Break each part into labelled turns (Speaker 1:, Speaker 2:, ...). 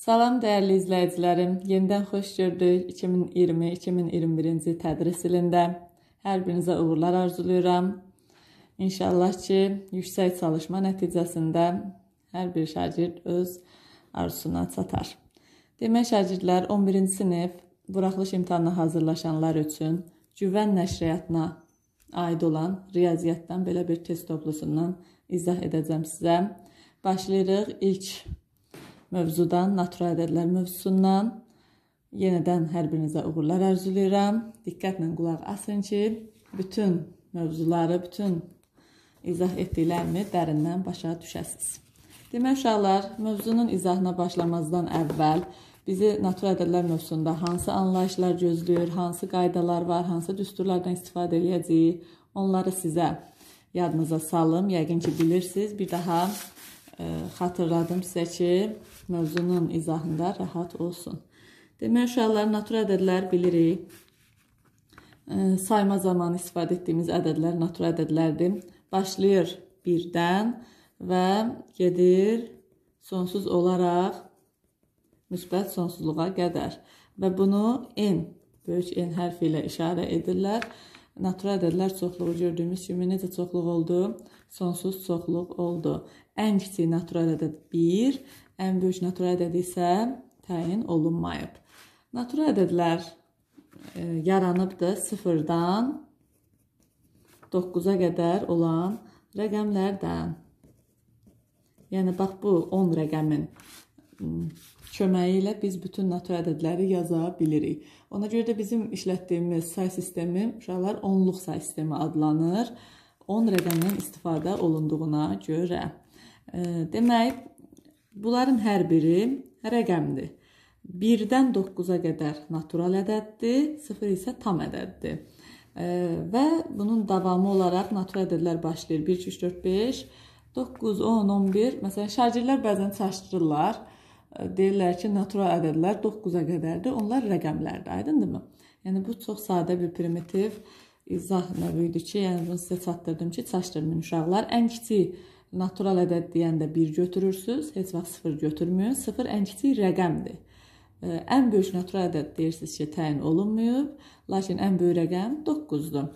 Speaker 1: Salam dəyərli izləyicilərim. Yenidən xoş gördük 2020-2021-ci tədris ilində. Hər birinizə uğurlar arzulayıram. İnşallah ki, yüksək çalışma nəticəsində hər bir şagird öz arzusuna çatar. Demək, şagirdlər 11-ci sinif buraxılış imtahanına hazırlaşanlar üçün Güvən nəşriyyatına aid olan riyaziyyatdan belə bir test toplusundan izah edəcəm sizə. Başlayırıq ilk mövzudan, natural ədədlər mövzusundan yenədən hər birinizə uğurlar arzulayıram. Diqqətlə qulaq asın ki, bütün mövzuları, bütün izah etdiklərimi dərindən başa düşəsiz. Demək uşaqlar, mövzunun izahına başlamazdan əvvəl bizi natural ədədlər mövzusunda hansı anlayışlar gözləyir, hansı qaydalar var, hansı düsturlardan istifadə edəcəyik, onları sizə yadınıza salım. Yəqin ki, bilirsiniz. Bir daha xatırladım sizə ki, mövzunun izahında rahat olsun. Demək, uşaqlar natur ədədlər bilirik. Sayma zamanı istifadə etdiyimiz ədədlər natur ədədlərdir. Başlayır birdən və gedir sonsuz olaraq müsbət sonsuzluğa qədər. Və bunu n, böyük n hərfi ilə işarə edirlər. Natural ədədlər çoxluğu gördüyümüz kimi necə çoxluq oldu? sonsuz çoxluq oldu. Ən kiçik natural ədəd 1, ən böyük natural ədəd isə təyin olunmayıb. Natural ədədlər e, yaranıbdır 0-dan 9-a qədər olan rəqəmlərdən. Yəni bax bu 10 rəqəmin köməyi ilə biz bütün natural ədədləri yaza bilirik. Ona görə də bizim işlətdiyimiz say sistemi uşaqlar onluq say sistemi adlanır. 10 rəqəmdən istifadə olunduğuna görə. E, demək, bunların hər biri rəqəmdir. 1-dən 9-a qədər natural ədəddir, 0 isə tam ədəddir. E, və bunun davamı olaraq natural ədədlər başlayır. 1, 2, 3, 4, 5, 9, 10, 11. Məsələn, şagirlər bəzən çaşdırırlar. E, deyirlər ki, natural ədədlər 9-a qədərdir, onlar rəqəmlərdir, aydındırmı? Yəni, bu çox sadə bir primitiv ədəddir izah növü idi ki, yəni bunu sizə çatdırdım ki, çaşdırmayın uşaqlar. Ən kiçik natural ədəd deyəndə 1 götürürsüz, heç vaxt 0 götürməyin. 0 ən kiçik rəqəmdir. Ən böyük natural ədəd deyirsiniz ki, təyin olunmayıb, lakin ən böyük rəqəm 9-dur.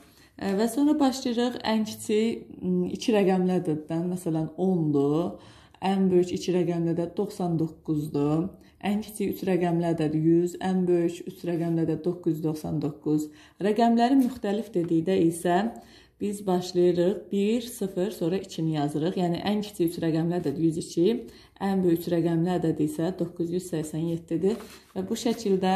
Speaker 1: Və sonra başlayırıq ən kiçik 2 rəqəmli ədəddən, məsələn 10-dur. Ən böyük 2 rəqəmli ədəd 99-dur. Ən kiçik üç rəqəmlərdir 100, ən böyük üç rəqəmlərdir 999. Rəqəmləri müxtəlif dedikdə isə biz başlayırıq 1, 0, sonra 2-ni yazırıq. Yəni ən kiçik üç rəqəmlərdir 102, ən böyük üç rəqəmlərdir isə 987-dir və bu şəkildə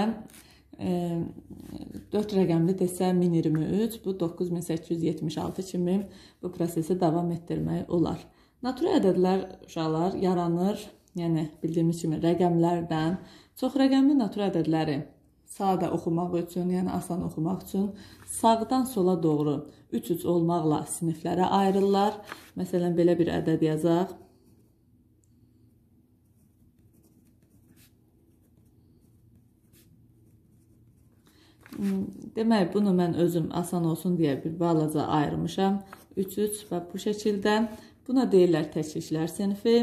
Speaker 1: 4 e, rəqəmli desə 1023, bu 9876 kimi bu prosesi davam etdirmək olar. Natural ədədlər uşaqlar yaranır yəni bildiyimiz kimi rəqəmlərdən çox rəqəmli natura ədədləri sağda oxumaq üçün, yəni asan oxumaq üçün sağdan sola doğru 3-3 olmaqla siniflərə ayrılırlar. Məsələn, belə bir ədəd yazaq. Demək, bunu mən özüm asan olsun deyə bir balaca ayırmışam. 3-3 və bu şəkildə buna deyirlər təkliklər sinifi.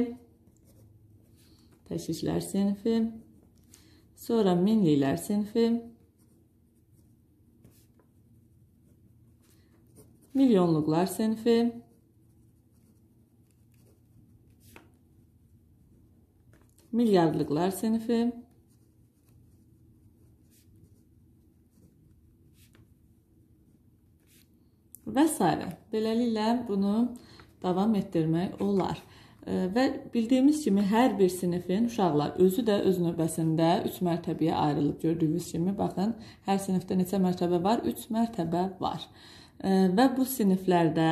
Speaker 1: Təşviklər sinfi, sonra minliklər sinfi, milyonluqlar sinfi, milyardlıqlar sinfi, və s. Beləliklə bunu davam etdirmək olar. Və bildiyimiz kimi hər bir sinifin uşaqlar özü də öz növbəsində 3 mərtəbəyə ayrılıb gördüyünüz kimi baxın, hər sinifdə neçə mərtəbə var? 3 mərtəbə var. Və bu siniflərdə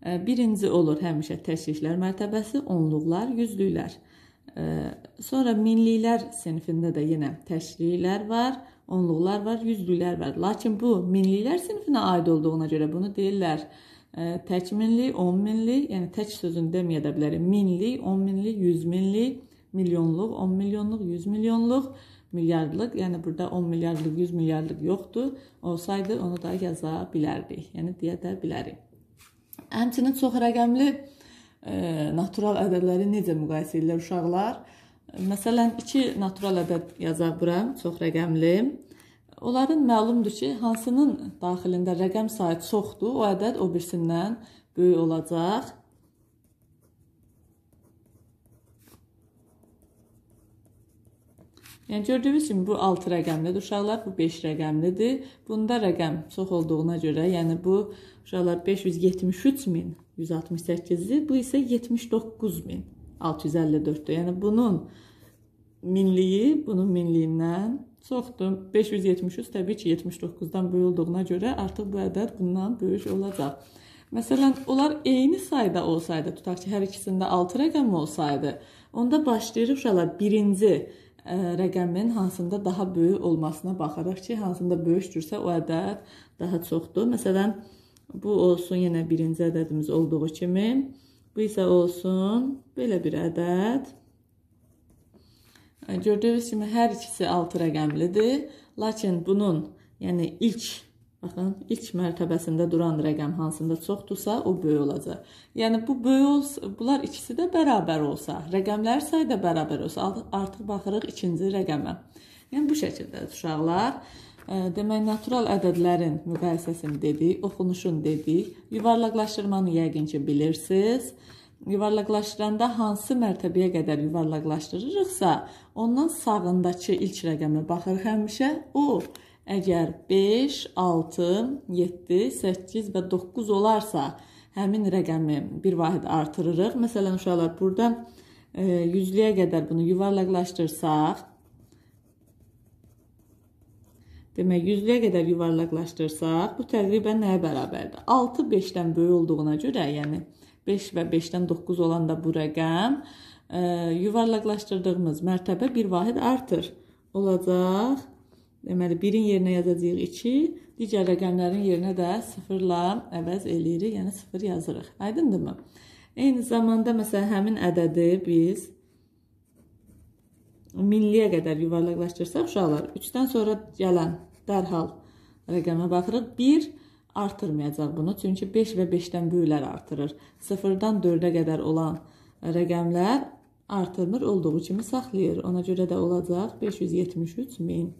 Speaker 1: e, birinci olur həmişə təşriklər mərtəbəsi, onluqlar, yüzlüklər. Sonra minliklər sinifində də yenə təşriklər var, onluqlar var, yüzlüklər var. Lakin bu minliklər sinifinə aid olduğuna görə bunu deyirlər tək minlik, 10 minlik, yəni tək sözünü deməyə də bilərik. Minlik, 10 minlik, 100 minlik, milyonluq, 10 milyonluq, 100 milyonluq, milyardlıq. Yəni burada 10 milyardlıq, 100 milyardlıq yoxdur. Olsaydı onu da yaza bilərdik. Yəni deyə də bilərik. Həmçinin çox rəqəmli ə, e, natural ədədləri necə müqayisə edirlər uşaqlar? Məsələn, 2 natural ədəd yazaq bura, çox rəqəmli. Onların məlumdur ki, hansının daxilində rəqəm sayı çoxdur, o ədəd o birisindən böyük olacaq. Yəni gördüyünüz kimi bu 6 rəqəmlidir uşaqlar, bu 5 rəqəmlidir. Bunda rəqəm çox olduğuna görə, yəni bu uşaqlar 573168-dir, bu isə 79654-dür. Yəni bunun minliyi bunun minliyindən Çoxdur. 573 təbii ki, 79-dan bölüldüyünə görə artıq bu ədəd bundan böyük olacaq. Məsələn, onlar eyni sayda olsaydı, tutaq ki, hər ikisində 6 rəqəm olsaydı, onda başlayırıq uşaqlar birinci ə, e, rəqəmin hansında daha böyük olmasına baxaraq ki, hansında böyükdürsə o ədəd daha çoxdur. Məsələn, bu olsun yenə birinci ədədimiz olduğu kimi, bu isə olsun belə bir ədəd Gördüyünüz kimi hər ikisi 6 rəqəmlidir. Lakin bunun, yəni ilk, baxın, ilk mərtəbəsində duran rəqəm hansında çoxdursa, o böyük olacaq. Yəni bu böyük olsa, bunlar ikisi də bərabər olsa, rəqəmlər sayı da bərabər olsa, artıq baxırıq ikinci rəqəmə. Yəni bu şəkildədir uşaqlar. Demək, natural ədədlərin müqayisəsini dedik, oxunuşun dedik, yuvarlaqlaşdırmanı yəqin ki, bilirsiniz yuvarlaqlaşdıranda hansı mərtəbəyə qədər yuvarlaqlaşdırırıqsa, ondan sağındakı ilk rəqəmə baxır həmişə. O, əgər 5, 6, 7, 8 və 9 olarsa, həmin rəqəmi bir vahid artırırıq. Məsələn, uşaqlar, burada 100-lüyə e, qədər bunu yuvarlaqlaşdırsaq, Demək, 100-lüyə qədər yuvarlaqlaşdırsaq, bu təqribən nəyə bərabərdir? 6 5-dən böyük olduğuna görə, yəni 5 və 5-dən 9 olanda bu rəqəm e, yuvarlaqlaşdırdığımız mərtəbə bir vahid artır olacaq. Deməli, birin yerinə yazacağıq 2, digər rəqəmlərin yerinə də 0-la əvəz eləyirik, yəni 0 yazırıq. Aydındırmı? Eyni zamanda, məsələn, həmin ədədi biz milliyə qədər yuvarlaqlaşdırsaq, uşaqlar, 3-dən sonra gələn dərhal rəqəmə baxırıq. 1 artırmayacaq bunu. Çünki 5 və 5-dən böyüklər artırır. 0-dan 4-ə qədər olan rəqəmlər artırmır, olduğu kimi saxlayır. Ona görə də olacaq 573 min.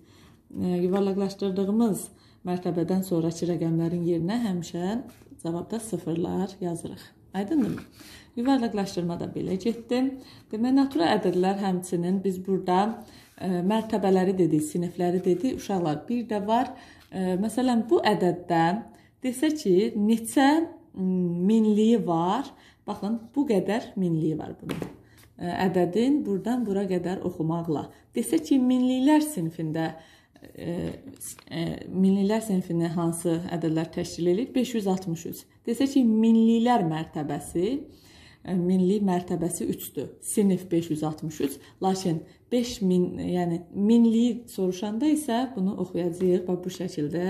Speaker 1: E, yuvarlaqlaşdırdığımız mərtəbədən sonrakı rəqəmlərin yerinə həmişə cavabda sıfırlar yazırıq. Aydındırmı? Yuvarlaqlaşdırma da belə getdi. Demək, natura ədədlər həmçinin biz burada ə, e, mərtəbələri dedik, sinifləri dedik, uşaqlar bir də var. Ə, e, məsələn, bu ədəddən Desə ki, neçə minliyi var? Baxın, bu qədər minliyi var bunun. Ədədin burdan bura qədər oxumaqla. Desə ki, minliklər sinfində minliklər sinfini hansı ədədlər təşkil edir? 563. Desə ki, minliklər mərtəbəsi milli mərtəbəsi 3-dür. Sinif 563, lakin 5000, yəni 1000-liyi soruşanda isə bunu oxuyacağıq bax bu şəkildə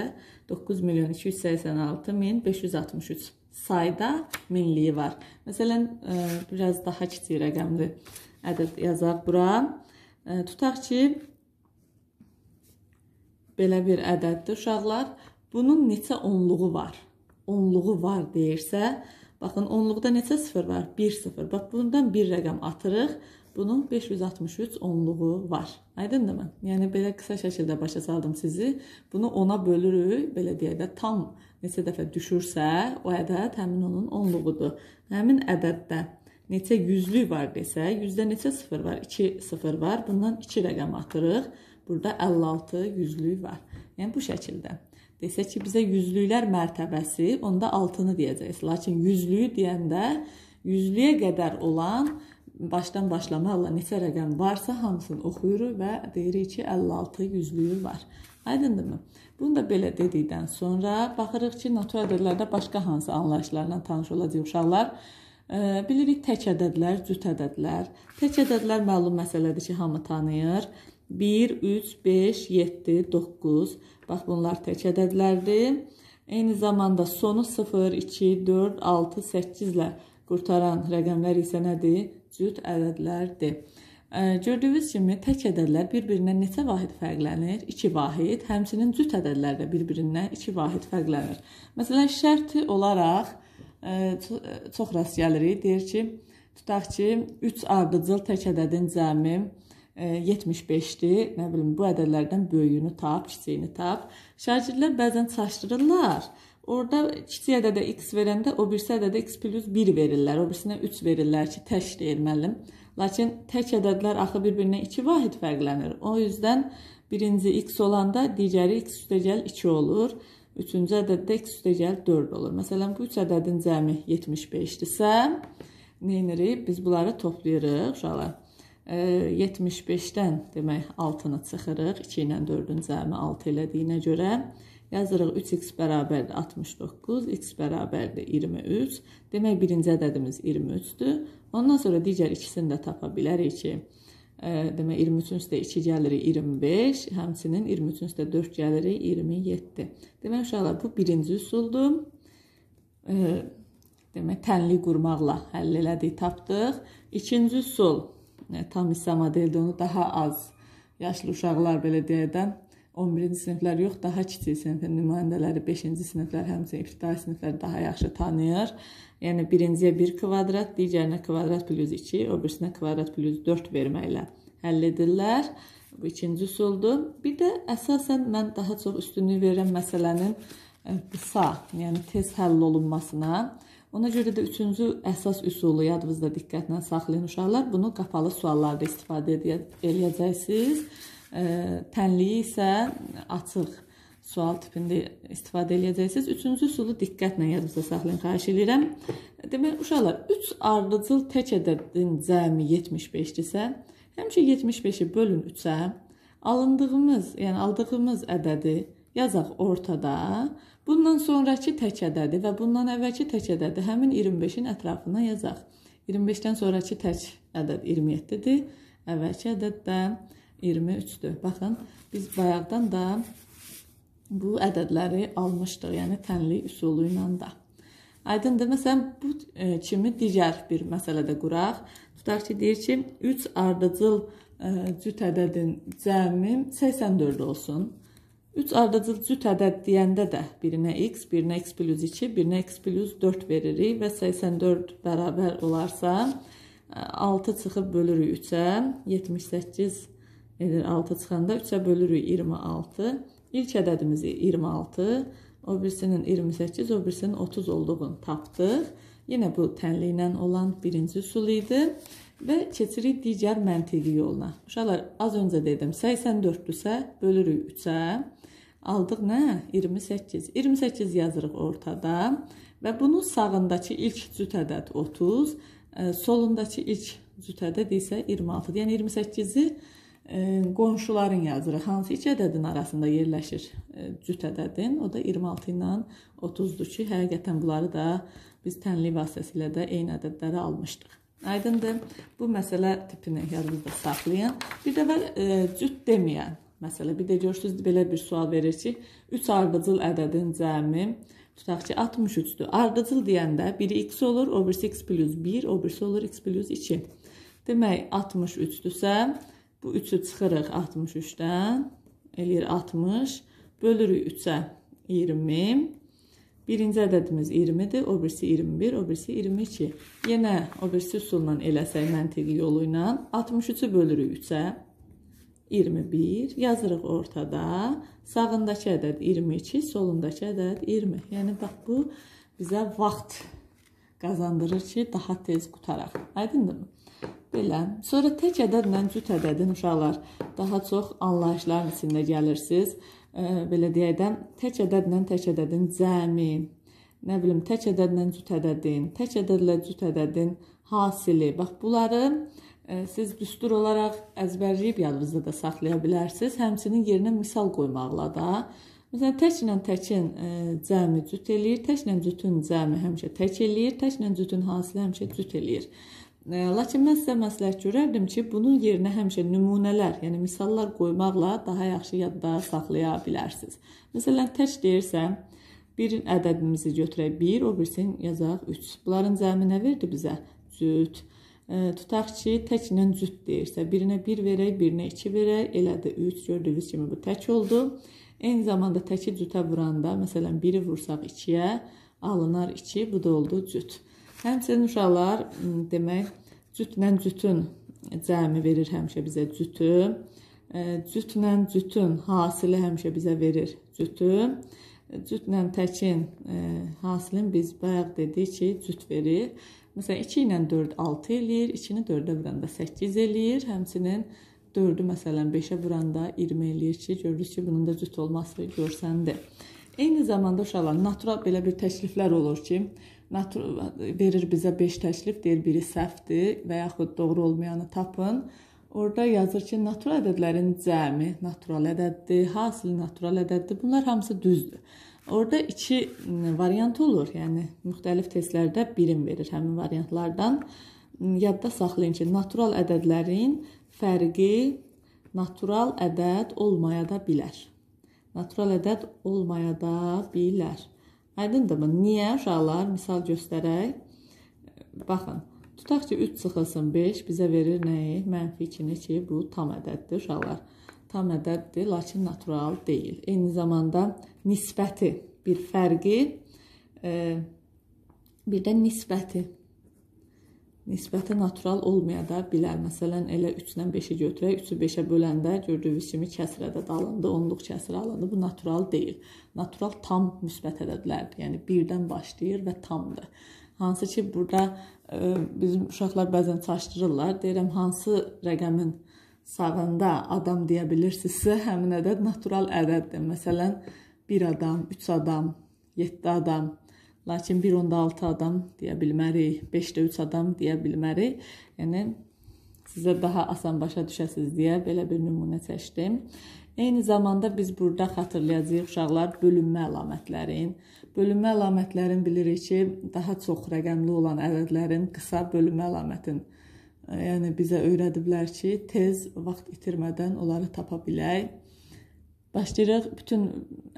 Speaker 1: 9 milyon 286 min 563 sayda 1000-liyi var. Məsələn, ə, e, biraz daha kiçik rəqəmli ədəd yazaq bura. Ə, e, tutaq ki, belə bir ədəddir uşaqlar. Bunun neçə onluğu var? Onluğu var deyirsə, baxın onluqda neçə sıfır var? 1 sıfır. Bax bundan bir rəqəm atırıq. Bunun 563 onluğu var. Aydındırmı? Yəni belə qısa şəkildə başa saldım sizi. Bunu 10-a bölürük, belə deyək də tam neçə dəfə düşürsə, o ədəd həmin onun onluğudur. Həmin ədəddə neçə yüzlük var desə, yüzdə neçə sıfır var? 2 sıfır var. Bundan 2 rəqəm atırıq. Burada 56 yüzlük var. Yəni bu şəkildə. Desə ki, bizə yüzlüklər mərtəbəsi, onda 6-nı deyəcəyiz. Lakin yüzlüyü deyəndə yüzlüyə qədər olan başdan başlamaqla neçə rəqəm varsa hamısını oxuyuruq və deyirik ki, 56 yüzlüyü var. Aydındırmı? Bunu da belə dedikdən sonra baxırıq ki, natural ədədlərdə başqa hansı anlayışlarla tanış olacaq uşaqlar? Bilirik tək ədədlər, cüt ədədlər. Tək ədədlər məlum məsələdir ki, hamı tanıyır. 1, 3, 5, 7, 9. Bax bunlar tək ədədlərdir. Eyni zamanda sonu 0, 2, 4, 6, 8 ilə qurtaran rəqəmlər isə nədir? cüt ədədlərdir. Gördüyünüz kimi tək ədədlər bir-birindən neçə vahid fərqlənir? 2 vahid. Həmçinin cüt ədədlər də bir-birindən 2 vahid fərqlənir. Məsələn, şərti olaraq çox rast gəlirik. Deyir ki, tutaq ki, 3 ardıcıl tək ədədin cəmi 75-dir. Nə bilim, bu ədədlərdən böyüyünü tap, kiçiyini tap. Şagirdlər bəzən çaşdırırlar. Orada kiçik ədədə x verəndə o birisi ədədə x plus 1 verirlər. O birisinə 3 verirlər ki, tək deyir müəllim. Lakin tək ədədlər axı bir-birinə 2 vahid fərqlənir. O yüzdən birinci x olanda digəri x üstəgəl 2 olur. Üçüncü ədəddə x üstəgəl 4 olur. Məsələn, bu üç ədədin cəmi 75-dirsə, neynirik? Biz bunları toplayırıq, uşaqlar. E, 75-dən demək 6-nı çıxırıq. 2 ilə 4-ün cəmi 6 elədiyinə görə 75 Yazırıq 3x bərabərdir 69, x bərabərdir 23. Demək birinci ədədimiz 23-dür. Ondan sonra digər ikisini də tapa bilərik ki, e, demək 23-ün üstə 2 gəlir 25, həmçinin 23-ün üstə 4 gəlir 27. Demək uşaqlar bu birinci üsuldur. E, demək tənli qurmaqla həll elədik, tapdıq. İkinci üsul e, tam hissə modeldir, onu daha az yaşlı uşaqlar belə deyədən 11-ci siniflər yox, daha kiçik sinifin nümayəndələri 5-ci siniflər, həmçinin ibtidai siniflər daha yaxşı tanıyır. Yəni birinciyə 1 kvadrat, digərinə kvadrat plus 2, o birisinə kvadrat plus 4 verməklə həll edirlər. Bu ikinci üsuldur. Bir də əsasən mən daha çox üstünlük verirəm məsələnin qısa, e, yəni tez həll olunmasına. Ona görə də üçüncü əsas üsulu yadınızda diqqətlə saxlayın uşaqlar. Bunu qapalı suallarda istifadə edəcəksiniz. Tənliyi isə açıq sual tipində istifadə edəcəksiniz. Üçüncü üsulu diqqətlə yadınızda saxlayın, xahiş edirəm. Demək, uşaqlar, 3 ardıcıl tək ədədin cəmi 75-dirsə, həmişə 75-i bölün 3-ə. Alındığımız, yəni aldığımız ədədi yazaq ortada. Bundan sonrakı tək ədədi və bundan əvvəlki tək ədədi həmin 25-in ətrafına yazaq. 25-dən sonrakı tək ədəd 27-dir. Əvvəlki ədəd də 27 23-dür. Baxın, biz bayaqdan da bu ədədləri almışdıq, yəni tənlik üsulu ilə də. Aydındır, məsələn, bu kimi e, digər bir məsələdə quraq. Tutaq ki, deyir ki, 3 ardıcıl e, cüt ədədin cəmi 84 olsun. 3 ardıcıl cüt ədəd deyəndə də birinə x, birinə x plus 2, birinə x plus 4 veririk və 84 bərabər olarsa 6 e, çıxıb bölürük 3-ə, 78 edir 6 çıxanda 3-ə bölürük 26. İlk ədədimizi 26, o birisinin 28, o birisinin 30 olduğunu tapdıq. Yenə bu tənliklə olan birinci üsul idi və keçirik digər məntiqi yoluna. Uşaqlar, az öncə dedim, 84-dürsə bölürük 3-ə. Aldıq nə? 28. 28 yazırıq ortada və bunun sağındakı ilk cüt ədəd 30, e, solundakı ilk cüt ədəd isə 26. Yəni 28-i qonşuların yazırıq. Hansı iki ədədin arasında yerləşir cüt ədədin? O da 26 ilə 30-dur ki, həqiqətən bunları da biz tənli vasitəsilə də eyni ədədləri almışdıq. Aydındır? Bu məsələ tipini yadınızda saxlayın. Bir də var e, cüt deməyən məsələ. Bir də görürsüz belə bir sual verir ki, 3 ardıcıl ədədin cəmi tutaq ki 63-dür. Ardıcıl deyəndə biri x olur, o birisi x + 1, o birisi olur x + 2. Demək 63-dürsə, Bu 3-ü çıxırıq 63-dən, eləyir 60, bölürük 3-ə 20. Birinci ədədimiz 20-dir, o birisi 21, o birisi 22. Yenə o birisi üsulla eləsək məntiqi yolu ilə 63-ü bölürük 3-ə 21, yazırıq ortada. Sağındakı ədəd 22, solundakı ədəd 20. Yəni, bax, bu bizə vaxt qazandırır ki, daha tez qutaraq. Aydındır mı? Belə. Sonra tək ədədlə cüt ədədin uşaqlar daha çox anlayışların içində gəlirsiniz. E, belə deyək də, tək ədədlə tək ədədin cəmi, nə bilim, tək ədədlə cüt ədədin, tək ədədlə cüt ədədin hasili. Bax bunları e, siz düstur olaraq əzbərləyib yadınızda da saxlaya bilərsiniz. Həmçinin yerinə misal qoymaqla da. Məsələn, təklə təkin e, cəmi cüt eləyir, təklə cütün cəmi həmişə tək eləyir, təklə cütün hasili həmişə cüt eləyir. Lakin mən sizə məsləhət görərdim ki, bunun yerinə həmişə nümunələr, yəni misallar qoymaqla daha yaxşı yadda saxlaya bilərsiniz. Məsələn, tək deyirsə, bir ədədimizi götürək 1, o birisini yazaq 3. Bunların cəmi nə verdi bizə? Cüt. Tutaq ki, tək ilə cüt deyirsə, birinə 1 verək, birinə 2 verək, elədi 3. Gördüyünüz kimi bu tək oldu. Eyni zamanda təki cütə vuranda, məsələn, 1-i vursaq 2-yə, alınar 2, bu da oldu cüt. Həmçinin uşaqlar demək cütlə cütün cəmi verir həmişə bizə cütü. E, cütlə cütün hasili həmişə bizə verir cütü. E, cütlə təkin e, hasilin biz bayaq dedik ki, cüt verir. Məsələn 2 ilə 4 6 eləyir, 2-ni 4-ə vuranda 8 eləyir. Həmçinin 4-ü məsələn 5-ə vuranda 20 eləyir ki, görürüz ki, bunun da cüt olması görsəndi. Eyni zamanda uşaqlar natural belə bir təkliflər olur ki, verir bizə 5 təklif, deyir biri səhvdir və yaxud doğru olmayanı tapın. Orda yazır ki, natural ədədlərin cəmi natural ədəddir, hasili natural ədəddir. Bunlar hamısı düzdür. Orda iki variant olur. Yəni müxtəlif testlərdə birim verir həmin variantlardan. Yadda saxlayın ki, natural ədədlərin fərqi natural ədəd olmaya da bilər. Natural ədəd olmaya da bilər. Aydındırmı? Niyə uşaqlar? Misal göstərək. Baxın, tutaq ki, 3 çıxılsın 5 bizə verir nəyi? Mənfi 2-ni ki, bu tam ədəddir uşaqlar. Tam ədəddir, lakin natural deyil. Eyni zamanda nisbəti, bir fərqi, e, bir də nisbəti nisbətən natural olmaya da bilər. Məsələn, elə 3-dən 5-i götürək, 3-ü 5-ə böləndə gördüyünüz kimi kəsrədə dalındı, onluq kəsrə alındı. Bu natural deyil. Natural tam müsbət ədədlərdir. Yəni 1-dən başlayır və tamdır. Hansı ki, burada ə, e, bizim uşaqlar bəzən çaşdırırlar. Deyirəm, hansı rəqəmin sağında adam deyə bilirsinizsə, həmin ədəd natural ədəddir. Məsələn, 1 adam, 3 adam, 7 adam, Lakin 1.6 adam deyə bilmərik, 5-də 3 adam deyə bilmərik. Yəni sizə daha asan başa düşəsiz deyə belə bir nümunə çəkdim. Eyni zamanda biz burada xatırlayacağıq uşaqlar bölünmə əlamətlərin. Bölünmə əlamətlərin bilirik ki, daha çox rəqəmli olan ədədlərin qısa bölünmə əlamətin e, yəni bizə öyrədiblər ki, tez vaxt itirmədən onları tapa bilək. Başlayırıq. Bütün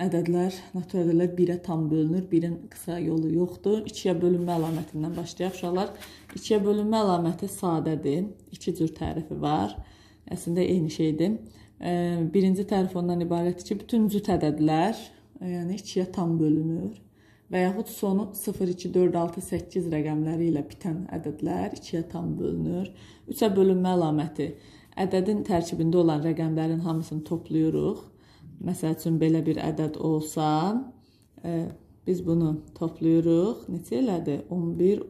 Speaker 1: ədədlər, natur ədədlər 1-ə tam bölünür. 1-in qısa yolu yoxdur. 2-yə bölünmə əlamətindən başlayaq uşaqlar. 2-yə bölünmə əlaməti sadədir. 2 cür tərifi var. Əslində eyni şeydir. Birinci tərif ondan ibarətdir ki, bütün cüt ədədlər, yəni 2-yə tam bölünür və yaxud sonu 0, 2, 4, 6, 8 rəqəmləri ilə bitən ədədlər 2-yə tam bölünür. 3-ə bölünmə əlaməti ədədin tərkibində olan rəqəmlərin hamısını toplayırıq məsəl üçün belə bir ədəd olsa, e, biz bunu toplayırıq. Neçə elədi? 11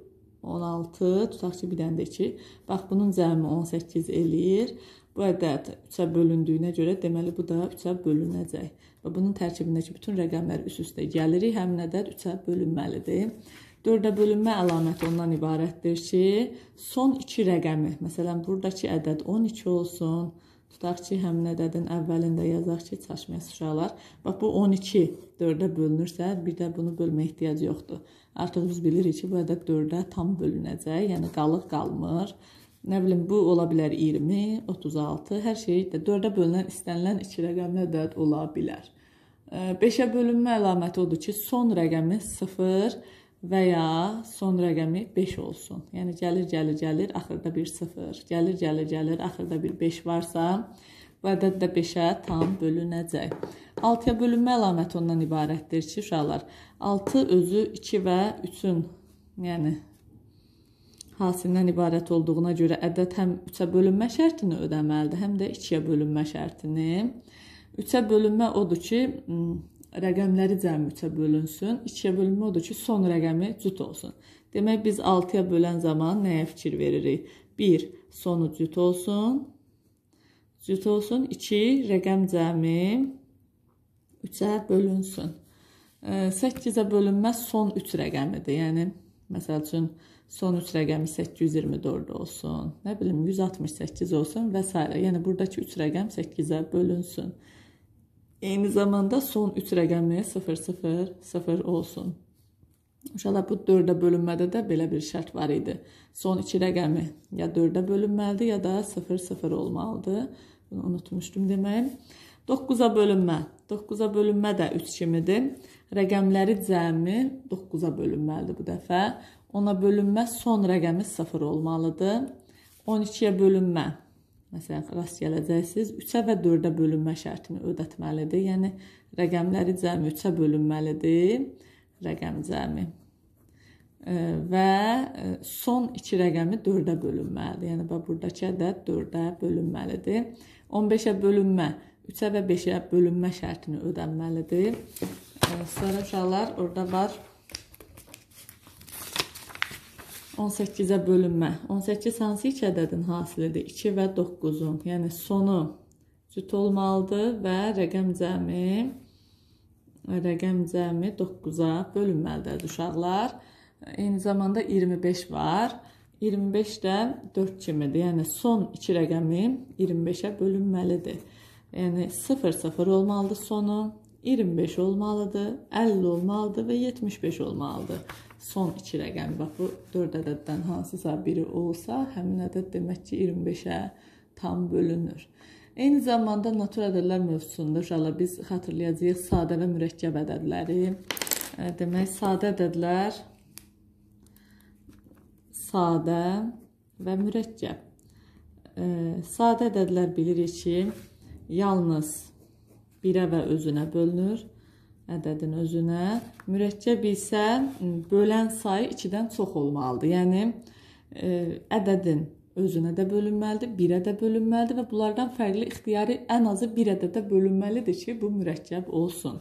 Speaker 1: 16 tutaq ki, bir dənə də 2. Bax bunun cəmi 18 eləyir. Bu ədəd 3-ə bölündüyünə görə deməli bu da 3-ə bölünəcək. Və bunun tərkibindəki bütün rəqəmlər üst-üstə gəlirik. Həmin ədəd 3-ə bölünməlidir. 4-ə bölünmə əlaməti ondan ibarətdir ki, son 2 rəqəmi, məsələn, burdakı ədəd 12 olsun, Tutaq ki, həmin ədədin əvvəlində yazaq ki, çaşmayan uşaqlar. Bax bu 12 4-ə bölünürsə, bir də bunu bölmə ehtiyacı yoxdur. Artıq biz bilirik ki, bu ədəd 4-ə tam bölünəcək, yəni qalıq qalmır. Nə bilim bu ola bilər 20, 36, hər şey də 4-ə bölünən istənilən iki rəqəmli ədəd ola bilər. 5-ə bölünmə əlaməti odur ki, son rəqəmi 0 və ya son rəqəmi 5 olsun. Yəni gəlir, gəlir, gəlir, axırda bir 0. Gəlir, gəlir, gəlir, axırda bir 5 varsa, bu ədəd də 5-ə tam bölünəcək. 6-ya bölünmə əlaməti ondan ibarətdir ki, uşaqlar, 6 özü 2 və 3-ün, yəni hasindən ibarət olduğuna görə ədəd həm 3-ə bölünmə şərtini ödəməlidir, həm də 2-yə bölünmə şərtini. 3-ə bölünmə odur ki, rəqəmləri cəmi 3-ə bölünsün. 2-yə bölünmə odur ki, son rəqəmi cüt olsun. Demək, biz 6-ya bölən zaman nəyə fikir veririk? 1. Sonu cüt olsun. Cüt olsun. 2. Rəqəm cəmi 3-ə bölünsün. 8-ə bölünmə son 3 rəqəmidir. Yəni, məsəl üçün, son 3 rəqəmi 824 olsun. Nə bilim, 168 olsun və s. Yəni, buradakı 3 rəqəm 8-ə bölünsün. Eyni zamanda son 3 rəqəmi 000 olsun. Uşaqlar bu 4-ə bölünmədə də belə bir şərt var idi. Son 2 rəqəmi ya 4-ə bölünməlidir, ya da 0-0 olmalıdır. Bunu unutmuşdum deməyi. 9-a bölünmə. 9-a bölünmə də 3 kimidir. Rəqəmləri cəmi 9-a bölünməlidir bu dəfə. 10-a bölünmə son rəqəmi 0 olmalıdır. 12-yə bölünmə Məsələn, rast gələcəksiniz. 3-ə və 4-ə bölünmə şərtini ödətməlidir. Yəni rəqəmləri cəmi 3-ə bölünməlidir. Rəqəm cəmi. Və son 2 rəqəmi 4-ə bölünməlidir. Yəni bax burdakı ədəd 4-ə bölünməlidir. 15-ə bölünmə, 3-ə və 5-ə bölünmə şərtini ödənməlidir. Sonra uşaqlar orada var 18-ə bölünmə. 18 hansı iki ədədin hasilidir? 2 və 9-un. Yəni sonu cüt olmalıdır və rəqəm cəmi rəqəm cəmi 9-a bölünməlidir uşaqlar. Eyni zamanda 25 var. 25 də 4 kimidir. Yəni son 2 rəqəmi 25-ə bölünməlidir. Yəni 0-0 olmalıdır sonu. 25 olmalıdır, 50 olmalıdır və 75 olmalıdır son iki rəqəmi. Bax bu 4 ədəddən hansısa biri olsa, həmin ədəd demək ki 25-ə tam bölünür. Eyni zamanda natur ədədlər mövzusunda inşallah biz xatırlayacağıq sadə və mürəkkəb ədədləri. Demək, sadə ədədlər sadə və mürəkkəb. Sadə ədədlər bilirik ki, yalnız birə və özünə bölünür ədədin özünə. Mürəkkəb isə bölən sayı 2-dən çox olmalıdır. Yəni ədədin özünə də bölünməlidir, birə də bölünməlidir və bunlardan fərqli ixtiyari ən azı bir ədədə bölünməlidir ki, bu mürəkkəb olsun.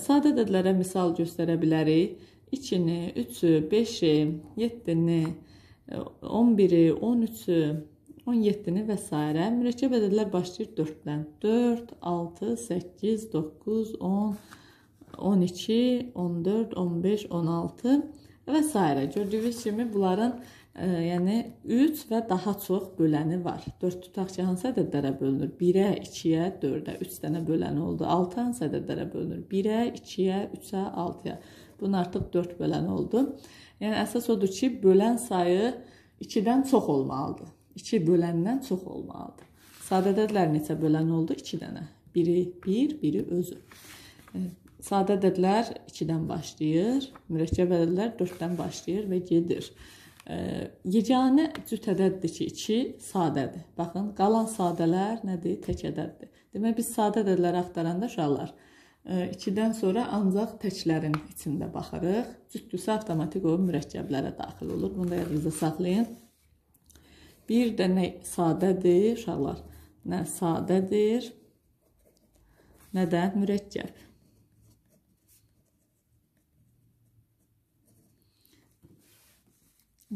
Speaker 1: Sadə ədədlərə misal göstərə bilərik. 2-ni, 3-ü, 5-i, 7-ni, 11-i, 13-ü, 17-ni və s. Mürəkkəb ədədlər başlayır 4-dən. 4, 6, 8, 9, 10, 12, 14, 15, 16 və s. Gördüyünüz kimi bunların e, yəni 3 və daha çox böləni var. 4 tutaq ki, hansı ədədlərə bölünür? 1-ə, 2-yə, 4-ə 3 dənə böləni oldu. 6 hansı ədədlərə bölünür? 1-ə, 2-yə, 3-ə, 6-ya. Bunun artıq 4 böləni oldu. Yəni əsas odur ki, bölən sayı 2-dən çox olmalıdır. 2 böləndən çox olmalıdır. Sadə ədədlər neçə bölən oldu? 2 dənə. Biri 1, bir, biri özü. Evet. Sadə ədədlər 2-dən başlayır, mürəkkəb ədədlər 4-dən başlayır və gedir. E, yeganə cüt ədəddir ki, 2 sadədir. Baxın, qalan sadələr nədir? Tək ədəddir. Demək biz sadə ədədləri axtaranda uşaqlar 2-dən e, sonra ancaq təklərin içində baxırıq. Cütdüsə avtomatik o mürəkkəblərə daxil olur. Bunu da yadınızda saxlayın. Bir də nə sadədir uşaqlar? Nə sadədir? Nə də mürəkkəb.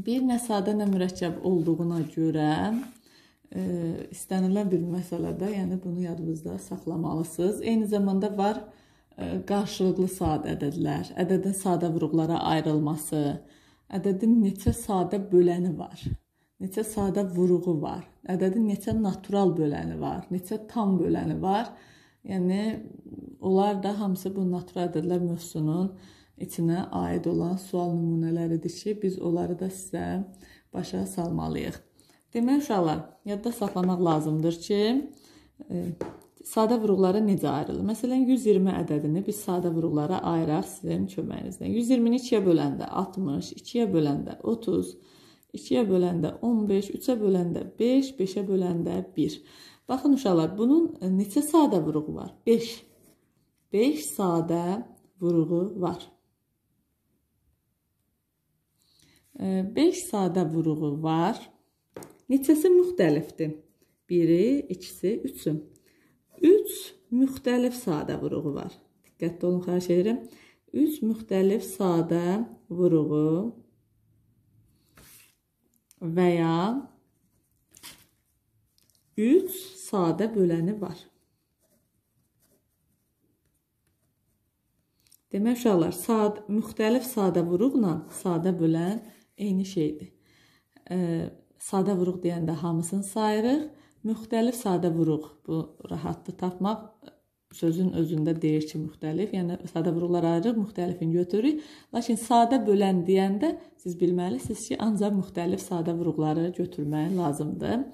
Speaker 1: bir nəsadən mürəkkəb olduğuna görə ə, e, istənilən bir məsələdə, yəni bunu yadınızda saxlamalısınız. Eyni zamanda var ə, e, qarşılıqlı sadə ədədlər, ədədin sadə vuruqlara ayrılması, ədədin neçə sadə böləni var, neçə sadə vuruğu var, ədədin neçə natural böləni var, neçə tam böləni var. Yəni onlar da hamısı bu natural ədədlər mövzusunun içinə aid olan sual nümunələridir ki, biz onları da sizə başa salmalıyıq. Demək uşaqlar, yadda saxlamaq lazımdır ki, e, sadə vuruqlara necə ayrılır? Məsələn, 120 ədədini biz sadə vuruqlara ayıraq sizin köməyinizlə. 120-ni 2-yə böləndə 60, 2-yə böləndə 30, 2-yə böləndə 15, 3-ə böləndə 5, 5-ə böləndə 1. Baxın uşaqlar, bunun e, neçə sadə vuruğu var? 5. 5 sadə vuruğu var. 5 sadə vuruğu var. Neçəsi müxtəlifdir? 1-i, 2-si, 3-ü. 3 müxtəlif sadə vuruğu var. Diqqətli olun, xahiş edirəm. 3 müxtəlif sadə vuruğu və ya 3 sadə böləni var. Demək uşaqlar, sad, müxtəlif sadə vuruqla sadə bölən eyni şeydir. E, sadə vuruq deyəndə hamısını sayırıq. Müxtəlif sadə vuruq bu rahatlığı tapmaq sözün özündə deyir ki, müxtəlif, yəni sadə vuruqlar ayırırıq, müxtəlifini götürürük. Lakin sadə bölən deyəndə siz bilməlisiniz ki, ancaq müxtəlif sadə vuruqları götürmək lazımdır.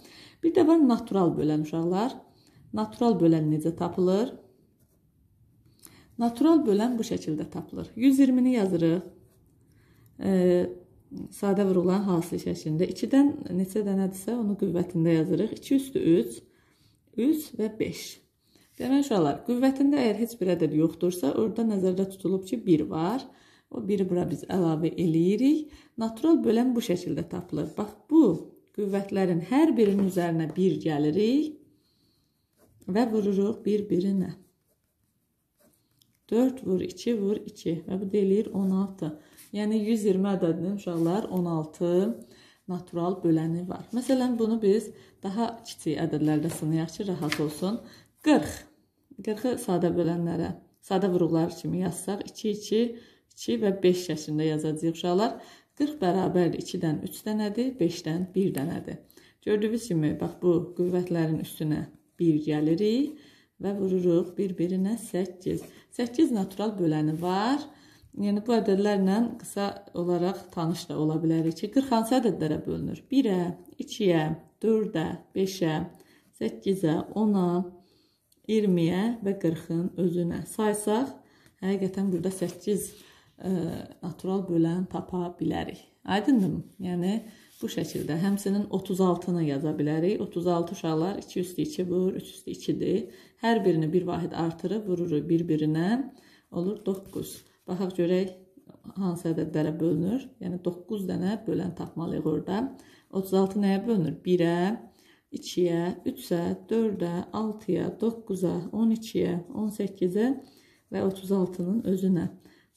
Speaker 1: Bir də var natural bölən uşaqlar. Natural bölən necə tapılır? Natural bölən bu şəkildə tapılır. 120-ni yazırıq. E, sadə vurulan hansı şəklində. 2-dən neçə dənədirsə, onu qüvvətində yazırıq. 2 üstü 3, 3 və 5. Demək uşaqlar, qüvvətində əgər heç bir ədəd yoxdursa, orada nəzərdə tutulub ki, 1 var. O 1-i bura biz əlavə eləyirik. Natural bölən bu şəkildə tapılır. Bax, bu qüvvətlərin hər birinin üzərinə 1 gəlirik və vururuq bir-birinə. 4 vur 2 vur 2 və bu da eləyir 16. 16. Yəni 120 ədədinin uşaqlar 16 natural böləni var. Məsələn, bunu biz daha kiçik ədədlərdə sınayaq ki, rahat olsun. 40. 40-ı sadə bölənlərə, sadə vuruqlar kimi yazsaq 2, 2, 2 və 5 şəklində yazacağıq uşaqlar. 40 bərabər 2-dən 3 dənədir, 5-dən 1 dənədir. Gördüyünüz kimi, bax bu qüvvətlərin üstünə 1 gəlirik və vururuq bir-birinə 8. 8 natural böləni var. 8 Yəni bu ədədlərlə qısa olaraq tanış da ola bilərik ki, 40 hansı ədədlərə bölünür? 1-ə, 2-yə, 4-ə, 5-ə, 8-ə, 10-a, 20-yə və 40-ın özünə saysaq, həqiqətən burada 8 ə, e, natural bölən tapa bilərik. Aydındır? Yəni bu şəkildə həmçinin 36-nı yaza bilərik. 36 uşaqlar 2 üstü 2 vur, 3 üstü 2-dir. Hər birini bir vahid artırıb vururuq bir-birinə. Olur 9. Baxaq görək hansı ədədlərə bölünür. Yəni 9 dənə bölən tapmalıyıq orada. 36 nəyə bölünür? 1-ə, 2-yə, 3-ə, 4-ə, 6-ya, 9-a, 12-yə, 18-ə və 36-nın özünə.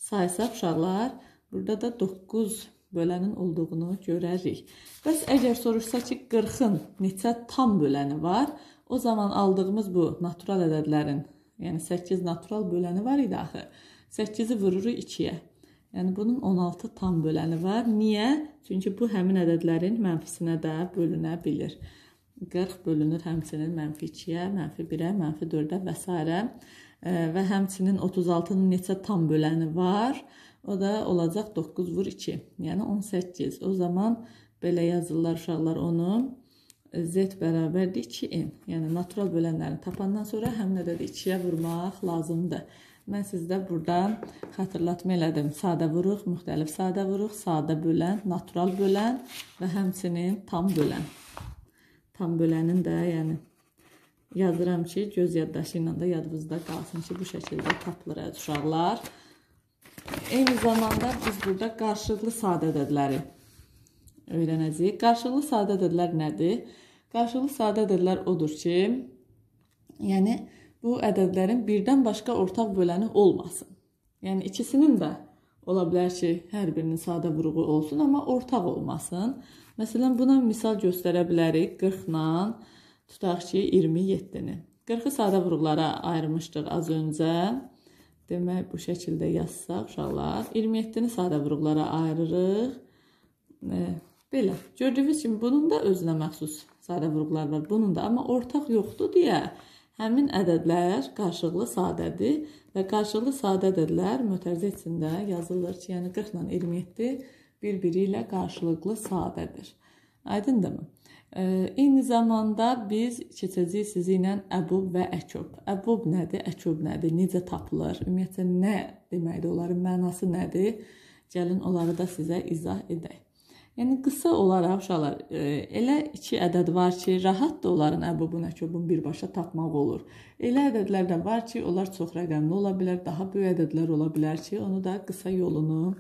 Speaker 1: Saysaq uşaqlar, burada da 9 bölənin olduğunu görərik. Bəs əgər soruşsa ki, 40-ın neçə tam böləni var? O zaman aldığımız bu natural ədədlərin, yəni 8 natural böləni var idi axı. 8-i vururuq 2-yə. Yəni bunun 16 tam böləni var. Niyə? Çünki bu həmin ədədlərin mənfisinə də bölünə bilir. 40 bölünür həmçinin mənfi 2-yə, mənfi 1-ə, mənfi 4-ə və s. Və həmçinin 36-nın neçə tam böləni var? O da olacaq 9 vur 2, yəni 18. O zaman belə yazırlar uşaqlar onu. Z bərabərdir 2n. Yəni natural bölənlərini tapandan sonra həmin ədədi 2-yə vurmaq lazımdır. Mən sizdə burada xatırlatma elədim. Sadə vuruq, müxtəlif sadə vuruq, sadə bölən, natural bölən və həmçinin tam bölən. Tam bölənin də, yəni yazıram ki, göz yaddaşı ilə də yadınızda qalsın ki, bu şəkildə tapılır əziz uşaqlar. Eyni zamanda biz burada qarşılıqlı sadə ədədləri öyrənəcəyik. Qarşılıqlı sadə ədədlər nədir? Qarşılıqlı sadə ədədlər odur ki, yəni bu ədədlərin birdən başqa ortaq böləni olmasın. Yəni ikisinin də ola bilər ki, hər birinin sadə vurğu olsun, amma ortaq olmasın. Məsələn, buna misal göstərə bilərik 40 ilə tutaq ki, 27-ni. 40-ı sadə vurğulara ayırmışdıq az öncə. Demək, bu şəkildə yazsaq uşaqlar, 27-ni sadə vurğulara ayırırıq. E, belə. Gördüyünüz kimi bunun da özünə məxsus sadə vurğular var. Bunun da amma ortaq yoxdur deyə Həmin ədədlər qarşılıqlı sadədir və qarşılıqlı sadə ədədlər mötərizə içində yazılır ki, yəni 40 ilə 27 bir-biri ilə qarşılıqlı sadədir. Aydındırmı? E, eyni zamanda biz keçəcəyik sizinlə əbub və əkub. Əbub nədir? Əkub nədir? Necə tapılır? Ümumiyyətlə nə deməkdir? Onların mənası nədir? Gəlin onları da sizə izah edək. Yəni qısa olaraq uşaqlar e, elə iki ədəd var ki, rahat da onların əbubun əkubun birbaşa tapmaq olur. Elə ədədlər də var ki, onlar çox rəqəmli ola bilər, daha böyük ədədlər ola bilər ki, onu da qısa yolunu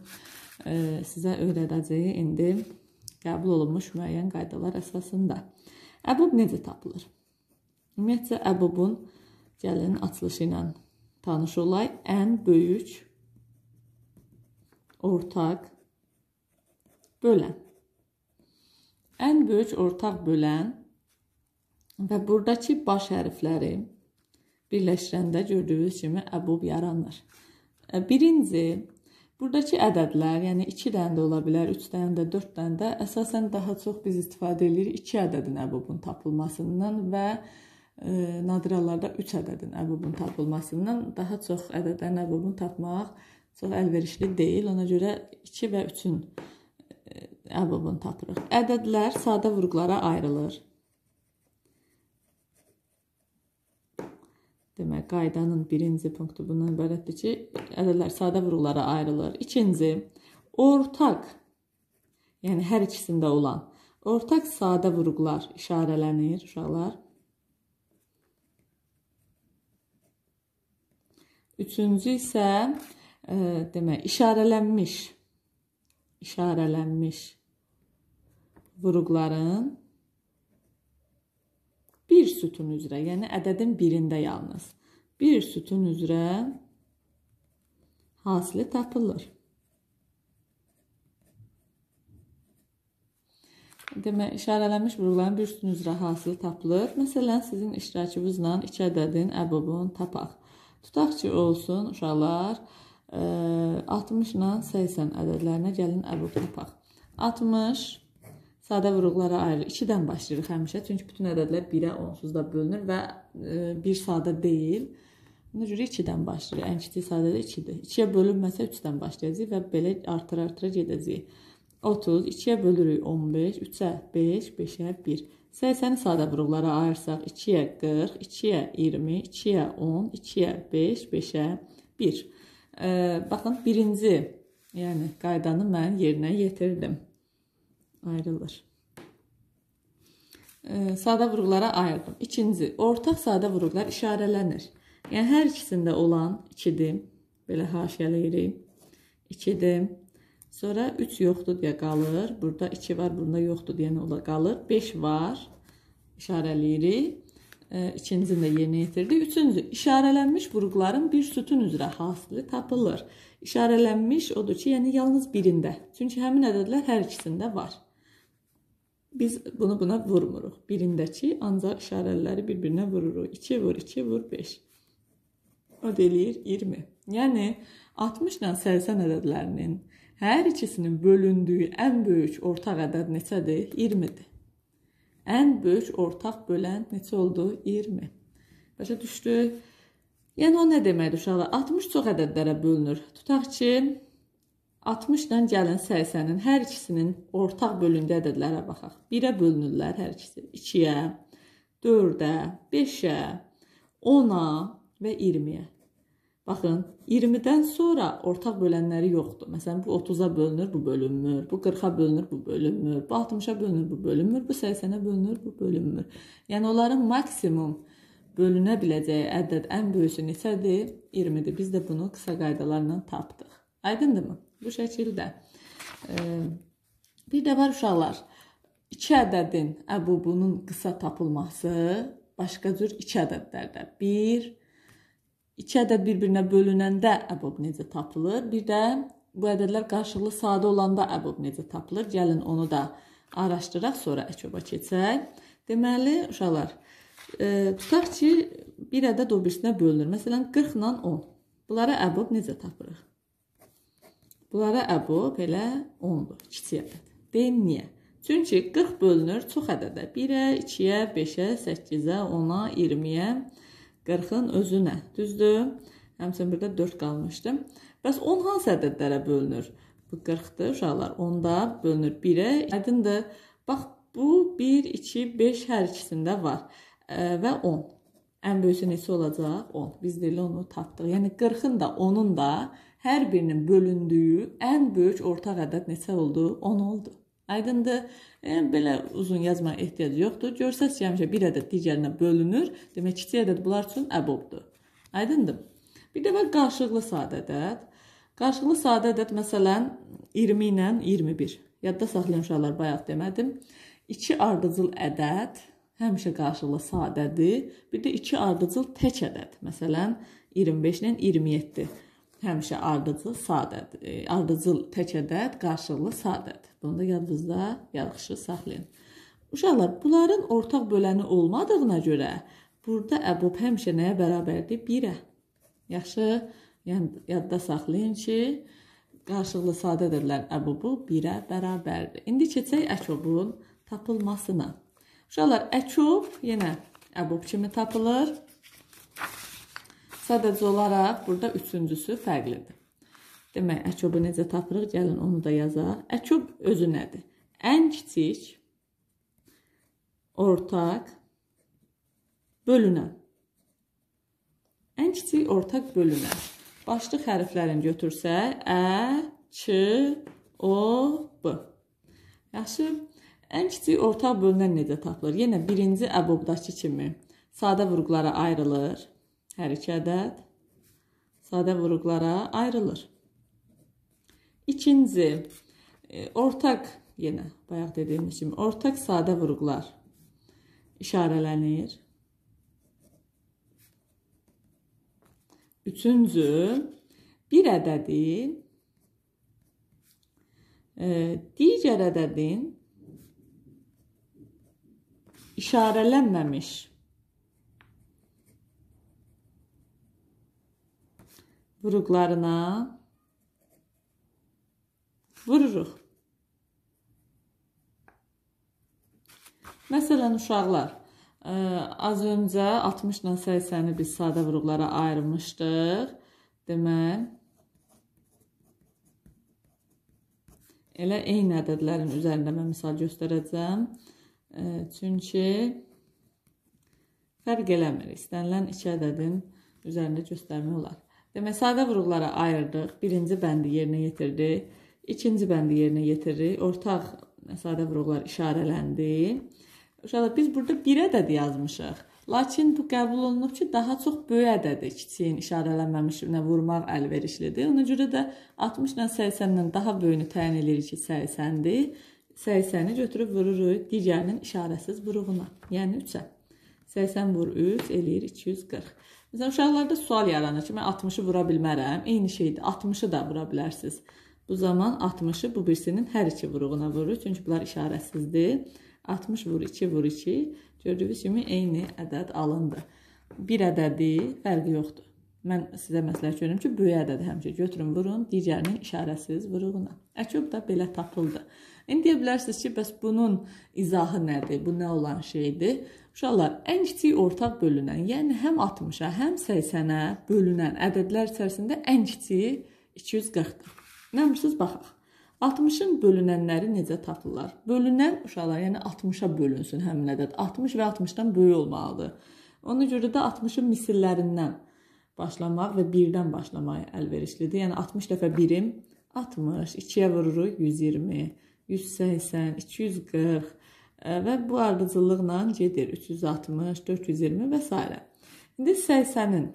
Speaker 1: e, sizə öyrədəcəyi indi qəbul olunmuş müəyyən qaydalar əsasında. Əbub necə tapılır? Ümumiyyətcə əbubun gəlin açılışı ilə tanış olay. Ən böyük ortaq bölən ən böyük ortaq bölən və burdakı baş hərfləri birləşdirəndə gördüyünüz kimi əbub yaranır. E, birinci Buradakı ədədlər, yəni 2 dənə də ola bilər, 3 dənə də, 4 dənə də əsasən daha çox biz istifadə edirik 2 ədədin əbubun tapılmasından və e, nadiralarda 3 ədədin əbubun tapılmasından daha çox ədədlərin əbubunu tapmaq çox əlverişli deyil. Ona görə 2 və 3-ün əbobunu tapırıq. Ədədlər sadə vurğulara ayrılır. Demək, qaydanın birinci punktu bundan ibarətdir ki, ədədlər sadə vurğulara ayrılır. İkinci, ortaq, yəni hər ikisində olan, ortaq sadə vurğular işarələnir uşaqlar. Üçüncü isə, ə, e, demək, işarələnmiş, işarələnmiş vuruqların bir sütun üzrə, yəni ədədin birində yalnız bir sütun üzrə hasili tapılır. Demək, işarələnmiş vuruqların bir üstün üzrə hasılı tapılır. Məsələn, sizin iştirakınızla 2 ədədin əbobunu tapaq. Tutaq ki, olsun uşaqlar, 60 e, ilə 80 ədədlərinə gəlin əbob tapaq. 60 Sadə vurğulara ayırır. 2-dən başlayırıq həmişə, çünki bütün ədədlər 1-ə, onsuzda bölünür və 1 e, sadə deyil. Ona görə 2-dən başlayırıq. Ən kiçik sadə də 2-dir. 2-yə bölünməsə 3-dən başlayacağıq və belə artır-artıra gedəcəyik. 30, 2-yə bölürük 15, 3-ə 5, 5-ə 1. 80-i sadə vurğulara ayırsaq 2-yə 40, 2-yə 20, 2-yə 10, 2-yə 5, 5-ə 1. Baxın, birinci yəni qaydanı mən yerinə yetirdim ayrılır. E, sadə vurğulara ayırdım. İkinci, ortaq sadə vurğular işarələnir. Yəni hər ikisində olan 2-dir. Belə haşiyələyirik. 2-dir. Sonra 3 yoxdur deyə qalır. Burada 2 var, bunda yoxdur deyən ola qalır. 5 var. İşarələyirik. E, ikincini də yerinə yetirdi. Üçüncü, işarələnmiş vurğuların bir sütun üzrə hasılı tapılır. İşarələnmiş odur ki, yəni yalnız birində. Çünki həmin ədədlər hər ikisində var. Biz bunu buna vurmuruq. Birindəki ancaq işarələri bir-birinə vururuq. 2 vur 2 vur 5. O da eləyir 20. Yəni 60 ilə 80 ədədlərinin hər ikisinin bölündüyü ən böyük ortaq ədəd neçədir? 20-dir. Ən böyük ortaq bölən neçə oldu? 20. Başa düşdü? Yəni o nə deməkdir uşaqlar? 60 çox ədədlərə bölünür. Tutaq ki, 60 ilə gəlin 80-in hər ikisinin ortaq bölündü ədədlərə baxaq. 1-ə bölünürlər hər ikisi. 2-yə, 4-ə, 5-ə, 10-a və 20-yə. Baxın, 20-dən sonra ortaq bölənləri yoxdur. Məsələn, bu 30-a bölünür, bu bölünmür. Bu 40-a bölünür, bu bölünmür. Bu 60-a bölünür, bu bölünmür. Bu 80-ə bölünür, bu bölünmür. Yəni onların maksimum bölünə biləcəyi ədəd ən böyüsü neçədir? 20-dir. Biz də bunu qısa qaydalarla tapdıq. Aydındırmı? Bu şəkildə. Bir də var uşaqlar, iki ədədin əbubunun hə, qısa tapılması başqa cür iki ədədlərdə. Bir, iki ədəd bir-birinə bölünəndə əbub necə tapılır? Bir də bu ədədlər qarşılıqlı sadə olanda əbub necə tapılır? Gəlin onu da araşdıraq, sonra əkoba keçək. Deməli, uşaqlar, e, tutaq ki, bir ədəd o birisinə bölünür. Məsələn, 40 ilə 10. Bunlara əbub necə tapırıq? Bunlara əbu belə 10-dur, kiçik ədəd. Deyim niyə? Çünki 40 bölünür çox ədədə. 1-ə, 2-yə, 5-ə, 8-ə, 10-a, 20-yə, 40-ın özünə. Düzdür? Həmçinin burada 4 qalmışdı. Bəs 10 hansı ədədlərə bölünür? Bu 40-dır uşaqlar. 10-da bölünür 1-ə. Aydındır? Bax bu 1, 2, 5 hər ikisində var. E, və 10. Ən böyüsü neçə olacaq? 10. Biz deyilə onu tapdıq. Yəni 40-ın da 10-un da hər birinin bölündüyü ən böyük ortaq ədəd neçə oldu? 10 oldu. Aydındır? E, belə uzun yazmağa ehtiyac yoxdur. Görsəz ki, həmişə bir ədəd digərinə bölünür. Demək kiçik ədəd bunlar üçün əbobdur. Aydındır? Bir də var qarşılıqlı sadə ədəd. Qarşılıqlı sadə ədəd məsələn 20 ilə 21. Yadda saxlayın uşaqlar, bayaq demədim. 2 ardıcıl ədəd həmişə qarşılıqlı sadədir. Bir də 2 ardıcıl tək ədəd. Məsələn 25 ilə 27 həmişə ardıcıl sadədir. E, ardıcıl tək ədəd, qarşılıqlı sadədir. Bunu da yadınızda yaxşı saxlayın. Uşaqlar, bunların ortaq böləni olmadığına görə burada əbub həmişə nəyə bərabərdir? 1-ə. Yaxşı, yəni yadda saxlayın ki, qarşılıqlı sadədirlər əbubu 1-ə bərabərdir. İndi keçək əkobun tapılmasına. Uşaqlar, əkob yenə əbub kimi tapılır. Sadəcə olaraq burada üçüncüsü fərqlidir. Demək, əkobu necə tapırıq? Gəlin onu da yazaq. Əkob özü nədir? Ən kiçik, ortaq, bölünən. Ən kiçik, ortaq, bölünən. Başlıq hərflərini götürsək, ə, ç, o, b. Yaxşı, ən kiçik ortaq bölünən necə tapılır? Yenə birinci əbobdakı kimi sadə vurğulara ayrılır. Hər iki ədəd sadə vuruqlara ayrılır. İkinci, e, ortaq, yenə bayaq dediyimiz kimi, ortaq sadə vuruqlar işarələnir. Üçüncü, bir ədədin e, digər ədədin işarələnməmiş buruqlarına vururuq. Məsələn, uşaqlar, ə, e, az öncə 60 ilə 80-i biz sadə vuruqlara ayırmışdıq. Deməli, elə eyni ədədlərin üzərində mən misal göstərəcəm. Ə, e, çünki fərq eləmir. İstənilən iki ədədin üzərində göstərmək olar. Demək, sadə vurğulara ayırdıq. Birinci bəndi yerinə yetirdi. İkinci bəndi yerinə yetiririk. Ortaq sadə vurğular işarələndi. Uşaqlar, biz burada 1 ədəd yazmışıq. Lakin bu qəbul olunub ki, daha çox böyük ədədi kiçiyin işarələnməmişinə vurmaq əlverişlidir. Ona görə də 60 ilə 80-dən daha böyüyünü təyin edirik ki, 80-dir. 80-i götürüb vururuq digərinin işarəsiz vuruğuna, yəni 3-ə. 80 vur 3 eləyir 240. Məsələn, uşaqlarda sual yaranır ki, mən 60-ı vura bilmərəm. Eyni şeydir, 60-ı da vura bilərsiniz. Bu zaman 60-ı bu birisinin hər iki vuruğuna vurur, çünki bunlar işarəsizdir. 60 vur 2 vur 2 gördüyünüz kimi eyni ədəd alındı. Bir ədədi fərqi yoxdur. Mən sizə məsələ görürəm ki, böyük ədədi həmişə götürün, vurun digərinin işarəsiz vuruğuna. Əkyub da belə tapıldı. İndi deyə bilərsiniz ki, bəs bunun izahı nədir? Bu nə olan şeydir? Uşaqlar, ən kiçik ortaq bölünən, yəni həm 60-a, həm 80-ə bölünən ədədlər içərisində ən kiçiyi 240-dır. Nə bilirsiniz? Baxaq. 60-ın bölünənləri necə tapırlar? Bölünən uşaqlar, yəni 60-a bölünsün həmin ədəd. 60 və 60-dan böyük olmalıdır. Ona görə də 60-ın misillərindən başlamaq və 1-dən başlamaq əlverişlidir. Yəni 60 dəfə 1-im 60, 2-yə vururuq 120, 180, 240 və bu ardıcıllıqla gedir 360, 420 və s. İndi 80-in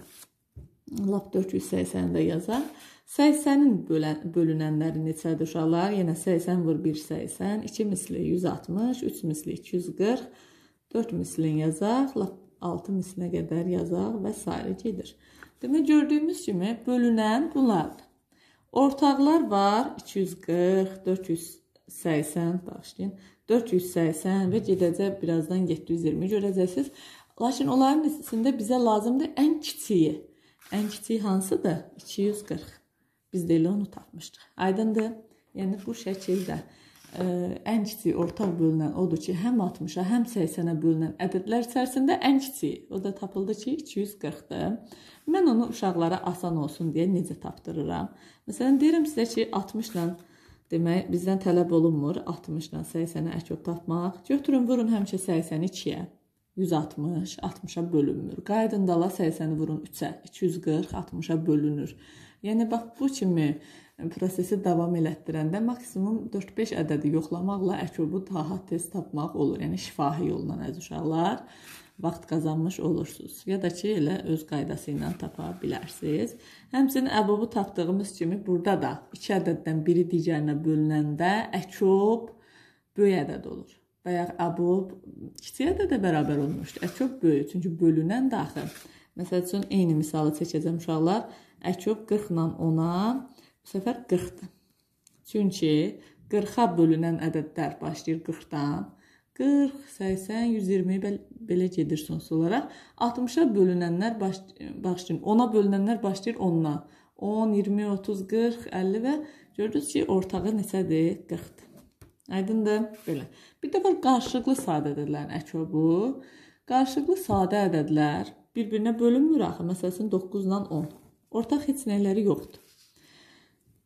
Speaker 1: lap 480-də yazaq. 80-in bölünənləri neçədir uşaqlar? Yenə 80 vur 1 80, 2 misli 160, 3 misli 240, 4 mislin yazaq, lap 6 mislinə qədər yazaq və s. gedir. Demək gördüyümüz kimi bölünən bunlardır. Ortaqlar var 240, 480, bağışlayın. 480 və gedəcək birazdan 720 görəcəksiniz. Lakin onların içində bizə lazımdır ən kiçiyi. Ən kiçiyi hansıdır? 240. Biz də elə onu tapmışdıq. Aydındır? Yəni bu şəkildə ə, e, ən kiçiyi ortaq bölünən odur ki, həm 60-a, həm 80-ə bölünən ədədlər içərisində ən kiçiyi. O da tapıldı ki, 240-dır. Mən onu uşaqlara asan olsun deyə necə tapdırıram? Məsələn, deyirəm sizə ki, 60 ilə Demək, bizdən tələb olunmur 60-dan 80-ə ək ot tapmaq. Götürün, vurun həmişə 80-i 2-yə. 160 60-a bölünmür. Qaydındala 80-i vurun 3-ə, 240 60-a bölünür. Yəni bax bu kimi prosesi davam elətdirəndə maksimum 4-5 ədədi yoxlamaqla əkobu daha tez tapmaq olur. Yəni şifahi yolla əziz uşaqlar vaxt qazanmış olursunuz. Ya da ki, elə öz qaydası ilə tapa bilərsiniz. Həmçinin əbobu tapdığımız kimi burada da iki ədəddən biri digərinə bölünəndə əkub böyük ədəd olur. Bayaq əbob kiçik ədədə bərabər olmuşdu. Əkub böyük, çünki bölünən daxil. Məsəl üçün eyni misalı çəkəcəm uşaqlar. Əkub 40 ilə 10-a, bu səfər 40-dır. Çünki 40-a bölünən ədədlər başlayır 40-dan. 40, 80, 120 belə gedir sonsuz olaraq. 60-a bölünənlər baş, başlayın. 10-a bölünənlər başlayır 10-a. 10, 20, 30, 40, 50 və gördünüz ki, ortağı neçədir? 40-dır. Aydındır? Belə. Bir də var qarşılıqlı sadə ədədlərin əki bu. Qarşılıqlı sadə ədədlər bir-birinə bölünmür axı. Məsələn 9 ilə 10. Ortaq heç nələri yoxdur.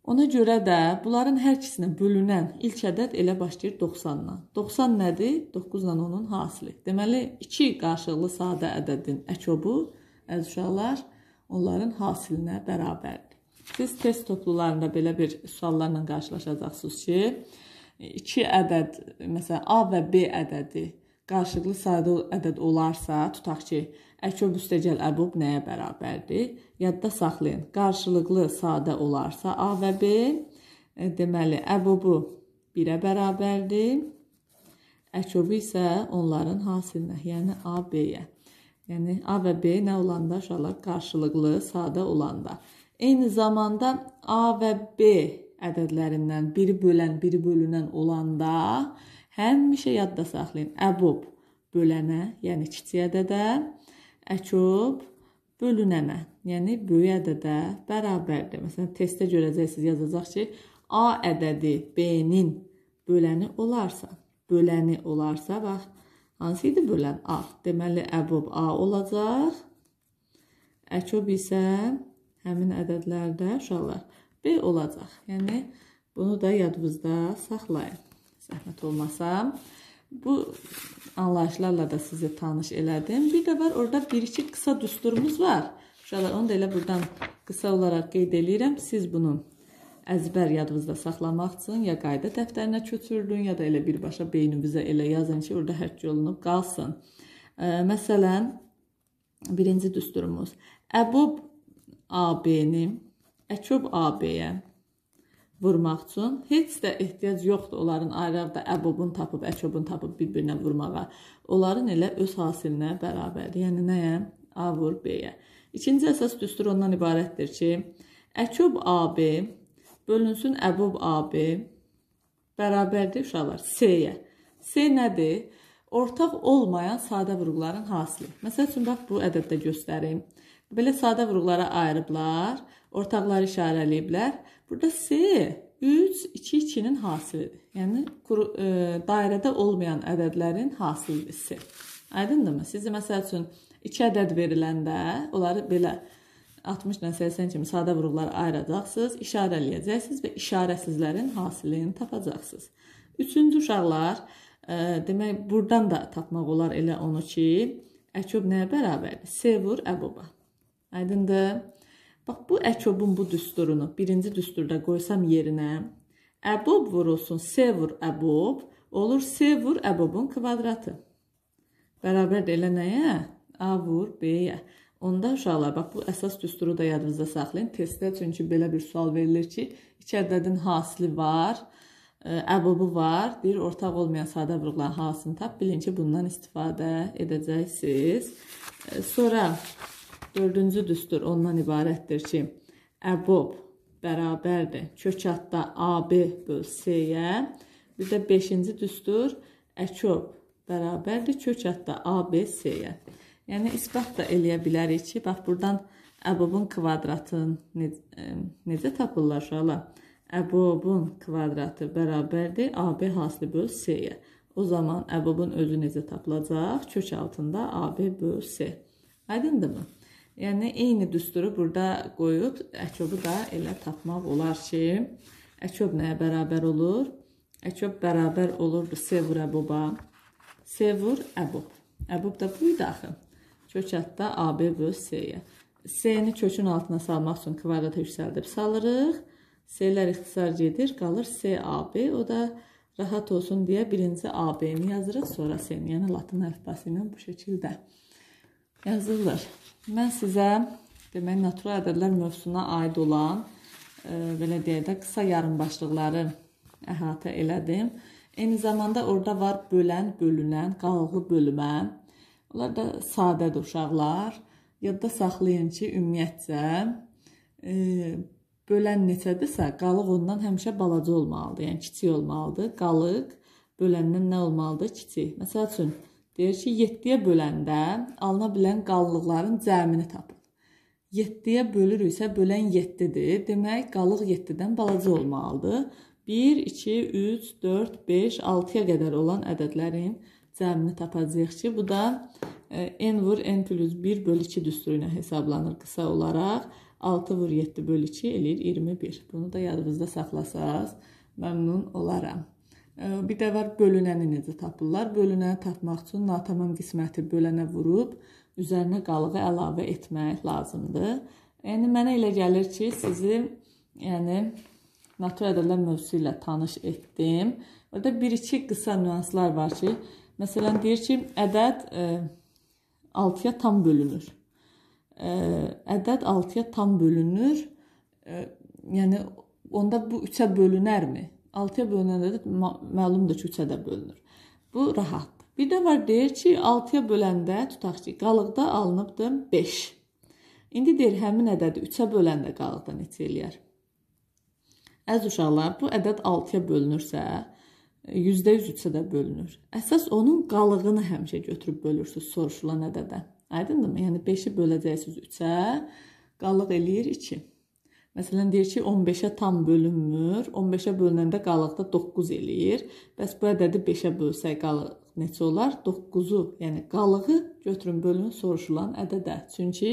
Speaker 1: Ona görə də bunların hər ikisinə bölünən ilk ədəd elə başlayır 90-dan. 90 nədir? 9 ilə 10-un hasili. Deməli, 2 qarşılıqlı sadə ədədin əkobu əziz uşaqlar onların hasilinə bərabərdir. Siz test toplularında belə bir suallarla qarşılaşacaqsınız ki, 2 ədəd, məsələn, A və B ədədi qarşılıqlı sadə ədəd olarsa, tutaq ki, Əkö müstəcəl əbub nəyə bərabərdir? Yadda saxlayın. Qarşılıqlı sadə olarsa A və B, e, deməli əbubu 1-ə bərabərdir. Əköbü isə onların hasilinə, yəni AB-yə. Yəni A və B nə olanda uşaqlar qarşılıqlı sadə olanda. Eyni zamanda A və B ədədlərindən biri bölən, biri bölünən olanda həmişə yadda saxlayın. Əbub bölənə, yəni kiçik ədədə əkub bölünənə, yəni böyük ədədə bərabərdir. Məsələn, testdə görəcəksiniz, yazacaq ki, A ədədi B-nin böləni olarsa, böləni olarsa, bax, hansı idi bölən? A. Deməli, əbub A olacaq. Əkub isə həmin ədədlərdə uşaqlar B olacaq. Yəni, bunu da yadınızda saxlayın. Zəhmət olmasam. Bu anlayışlarla da sizi tanış elədim. Bir də var orada bir-iki qısa düsturumuz var. Uşaqlar onu da elə buradan qısa olaraq qeyd eləyirəm. Siz bunu əzbər yadınızda saxlamaq üçün ya qayda dəftərinə köçürülün, ya da elə birbaşa beyninizə elə yazın ki, orada hərc olunub qalsın. E, məsələn, birinci düsturumuz. Əbub AB-ni Əkub AB-yə vurmaq üçün heç də ehtiyac yoxdur onların ayrı-ayrı əbobun tapıb, əkobun tapıb bir-birinə vurmağa. Onların elə öz hasilinə bərabər. Yəni nəyə? A vur B-yə. İkinci əsas düstur ondan ibarətdir ki, əkob AB bölünsün əbob AB bərabərdir uşaqlar C-yə. C nədir? Ortaq olmayan sadə vurğuların hasili. Məsəl üçün bax bu ədəddə göstərim. Belə sadə vurğulara ayırıblar, ortaqları işarələyiblər. Burada S 3, 2, 2-nin hasilidir. Yəni, qru, e, dairədə olmayan ədədlərin hasilidir S. Aydındırmı? Sizə məsəl üçün 2 ədəd veriləndə onları belə 60 ilə 80 kimi sadə vuruqları ayıracaqsınız, işarələyəcəksiniz və işarəsizlərin hasilini tapacaqsınız. Üçüncü uşaqlar, e, demək, buradan da tapmaq olar elə onu ki, əkub nəyə bərabərdir? S vur əboba. Aydındır. Bax bu əkobun bu düsturunu birinci düsturda qoysam yerinə əbob vurulsun s vur əbob olur s vur əbobun kvadratı. Bərabər də elə nəyə? A vur B-yə. Onda uşaqlar, bax bu əsas düsturu da yadınızda saxlayın. Testdə çünki belə bir sual verilir ki, iki ədədin hasili var, e, əbobu var, deyir ortaq olmayan sadə vurğuların hasını tap. Bilin ki, bundan istifadə edəcəksiniz. E, sonra Dördüncü düstur ondan ibarətdir ki, əbub bərabərdir kökatda AB böl C-yə. Bir də beşinci düstur əkub bərabərdir kökatda AB C-yə. Yəni isbat da eləyə bilərik ki, bax burdan əbubun kvadratını necə, necə tapırlar uşaqlar? Əbubun kvadratı bərabərdir AB hasılı böl C-yə. O zaman əbubun özü necə tapılacaq? Kök altında AB böl C. Aydındırmı? Yəni eyni düsturu burada qoyub əköbü da elə tapmaq olar ki, əköb nəyə bərabər olur? Əköb bərabər olurdu sevur əbuba. Sevur əbub. Əbub da buydu axı. Kök ətdə AB böz S-yə. S-ni kökün altına salmaq üçün kvadrata yüksəldib salırıq. S-lər ixtisar gedir, qalır S-AB. O da rahat olsun deyə birinci AB-ni yazırıq, sonra S-ni, yəni latın əlifbası ilə bu şəkildə. Yazırlar. Mən sizə demək natural ədədlər mövzusuna aid olan e, belə deyə də qısa yarım başlıqları əhatə elədim. Eyni zamanda orada var bölən, bölünən, qalıqlı bölmə. Onlar da sadədir uşaqlar. Yadda saxlayın ki, ümumiyyətcə e, bölən neçədirsə, qalıq ondan həmişə balaca olmalıdır, yəni kiçik olmalıdır. Qalıq böləndən nə olmalıdır? Kiçik. Məsəl üçün Deyir ki, 7-yə böləndə alına bilən qallıqların cəmini tapın. 7-yə bölürüksə, bölən 7-dir. Demək, qalıq 7-dən balaca olmalıdır. 1, 2, 3, 4, 5, 6-ya qədər olan ədədlərin cəmini tapacağıq ki, bu da e, n vur n plus 1 bölü 2 düsturu ilə hesablanır qısa olaraq. 6 vur 7 bölü 2 eləyir 21. Bunu da yadınızda saxlasanız məmnun olaram. Bir də var bölünəni necə tapırlar? Bölünəni tapmaq üçün natamam qisməti bölənə vurub üzərinə qalığı əlavə etmək lazımdır. Yəni mənə elə gəlir ki, sizi yəni natur ədədlər mövzusu ilə tanış etdim. Orada bir-iki qısa nüanslar var ki, məsələn deyir ki, ədəd e, 6-ya tam bölünür. E, ədəd 6-ya tam bölünür. E, yəni onda bu 3-ə bölünərmi? 6-ya bölünəndə də məlumdur ki, 3-ə də bölünür. Bu rahatdır. Bir də var deyir ki, 6-ya böləndə tutaq ki, qalıqda alınıbdı 5. İndi deyir həmin ədədi 3-ə böləndə qalıqda neçə eləyər? Əz uşaqlar, bu ədəd 6-ya bölünürsə, %100 üçsə də bölünür. Əsas onun qalığını həmişə götürüb bölürsüz soruşulan ədədə. Aydındırmı? Yəni 5-i böləcəksiniz 3-ə, qalıq eləyir 2. Məsələn deyir ki, 15-ə tam bölünmür. 15-ə bölünəndə qalıqda 9 eləyir. Bəs bu ədədi 5-ə bölsək qalıq neçə olar? 9-u, yəni qalığı götürün bölün soruşulan ədədə. Çünki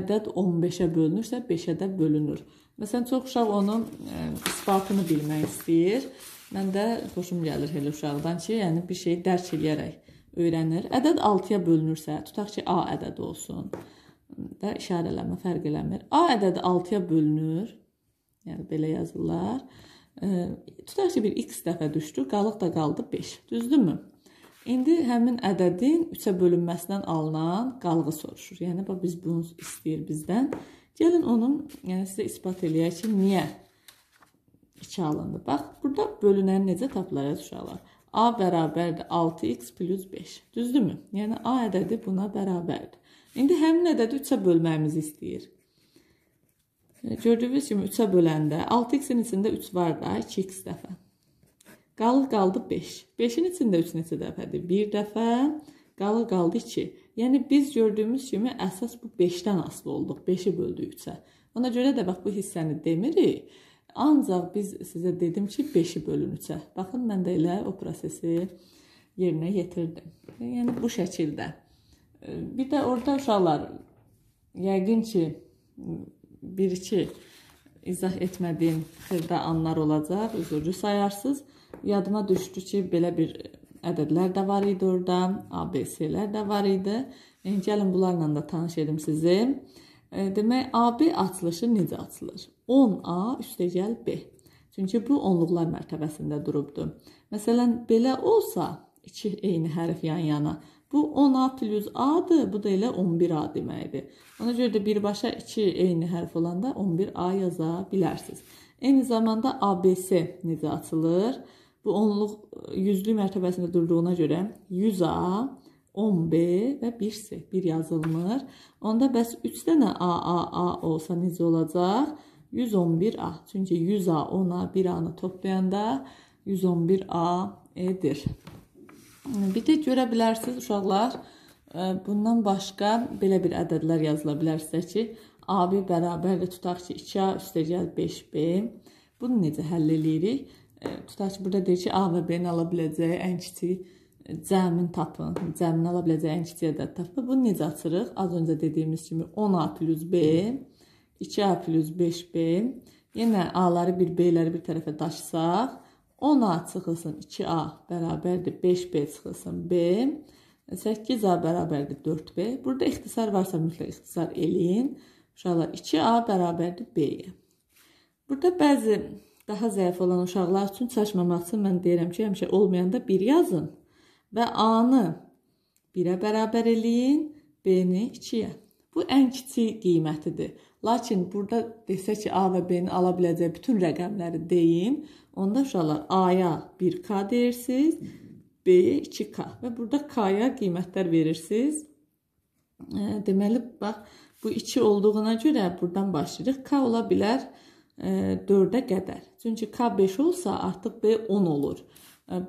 Speaker 1: ədəd 15-ə bölünürsə 5-ə də bölünür. Məsələn çox uşaq onun e, isbatını bilmək istəyir. Mən də xoşum gəlir elə uşaqdan ki, yəni bir şeyi dərk eləyərək öyrənir. Ədəd 6-ya bölünürsə, tutaq ki, A ədədi olsun da işarə eləmə fərq eləmir. A ədədi 6-ya bölünür. Yəni belə yazırlar. E, tutaq ki, bir x dəfə düşdü, qalıq da qaldı 5. Düzdürmü? İndi həmin ədədin 3-ə bölünməsindən alınan qalığı soruşur. Yəni bax biz bunu istəyir bizdən. Gəlin onun, yəni sizə isbat eləyək ki, niyə 2 alındı. Bax, burada bölünəni necə tapılacaq uşaqlar? A bərabərdir 6x + 5. Düzdürmü? Yəni a ədədi buna bərabərdir. İndi həmin ədədi 3-ə bölməyimizi istəyir. Yəni gördüyünüz kimi 3-ə böləndə 6x-in içində 3 var da 2x dəfə. Qalıq qaldı 5. 5-in içində 3 neçə dəfədir? 1 dəfə. Qalıq qaldı 2. Yəni biz gördüyümüz kimi əsas bu 5-dən asılı olduq. 5-i böldük 3-ə. Ona görə də bax bu hissəni demirik. Ancaq biz sizə dedim ki, 5-i bölün 3-ə. Baxın mən də elə o prosesi yerinə yetirdim. Yəni bu şəkildə. Bir də orada uşaqlar yəqin ki, bir-iki izah etmədiyim xırda anlar olacaq, üzürlü sayarsınız. Yadıma düşdü ki, belə bir ədədlər də var idi orada, ABC-lər də var idi. E, gəlin bunlarla da tanış edim sizi. E, demək, AB açılışı necə açılır? 10A üstəgəl B. Çünki bu onluqlar mərtəbəsində durubdu. Məsələn, belə olsa, iki eyni hərf yan-yana. Bu 10A plus A-dır, bu da elə 11A deməkdir. Ona görə də birbaşa 2 eyni hərf olanda 11A yaza bilərsiniz. Eyni zamanda ABC necə açılır? Bu onluq e, yüzlü mərtəbəsində durduğuna görə 100A, 10B və 1C, 1 yazılmır. Onda bəs 3 dənə AAA olsa necə olacaq? 111A. Çünki 100A, 10A, 1A-nı toplayanda 111A edir. Bir də görə bilərsiniz uşaqlar, e, bundan başqa belə bir ədədlər yazıla bilər sizə ki, AB bərabərdir, tutaq ki, 2A üstəgəl 5B. Bunu necə həll eləyirik? E, tutaq ki, burada deyir ki, A və B-ni ala biləcəyi ən kiçik cəmin tapın, cəmin ala biləcəyi ən kiçik ədəd tapın. Bunu necə açırıq? Az öncə dediyimiz kimi 10A plus B, 2A plus 5B. Yenə A-ları bir, B-ləri bir tərəfə daşsaq, 10A çıxılsın 2A bərabərdir 5B çıxılsın B. 8A bərabərdir 4B. Burada ixtisar varsa mütləq ixtisar eləyin. Uşaqlar 2A bərabərdir B-yə. Burada bəzi daha zəif olan uşaqlar üçün çaşmamaq üçün mən deyirəm ki, həmişə olmayanda 1 yazın və A-nı 1-ə bərabər eləyin, B-ni 2-yə. Bu ən kiçik qiymətidir. Lakin burada desə ki, A və B-nin ala biləcəyi bütün rəqəmləri deyin, onda uşaqlar A-ya 1K deyirsiniz, B-yə 2K və burada K-ya qiymətlər verirsiniz. Deməli, bax, bu 2 olduğuna görə buradan başlayırıq. K ola bilər 4-ə qədər. Çünki K 5 olsa artıq B 10 olur.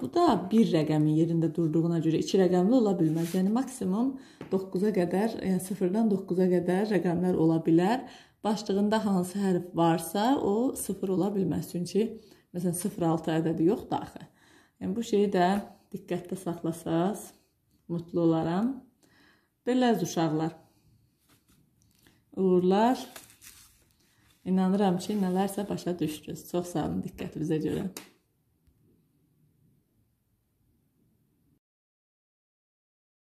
Speaker 1: Bu da bir rəqəmin yerində durduğuna görə iki rəqəmli ola bilməz. Yəni maksimum 9-a qədər, yəni 0-dan 9-a qədər rəqəmlər ola bilər başlığında hansı hərf varsa, o 0 ola bilməz. Çünki məsələn 06 ədədi yox da axı. Yəni bu şeyi də diqqətdə saxlasaz mutlu olaram. Beləz uşaqlar. Uğurlar. İnanıram ki, nələrsə başa düşdünüz. Çox sağ olun diqqətinizə görə.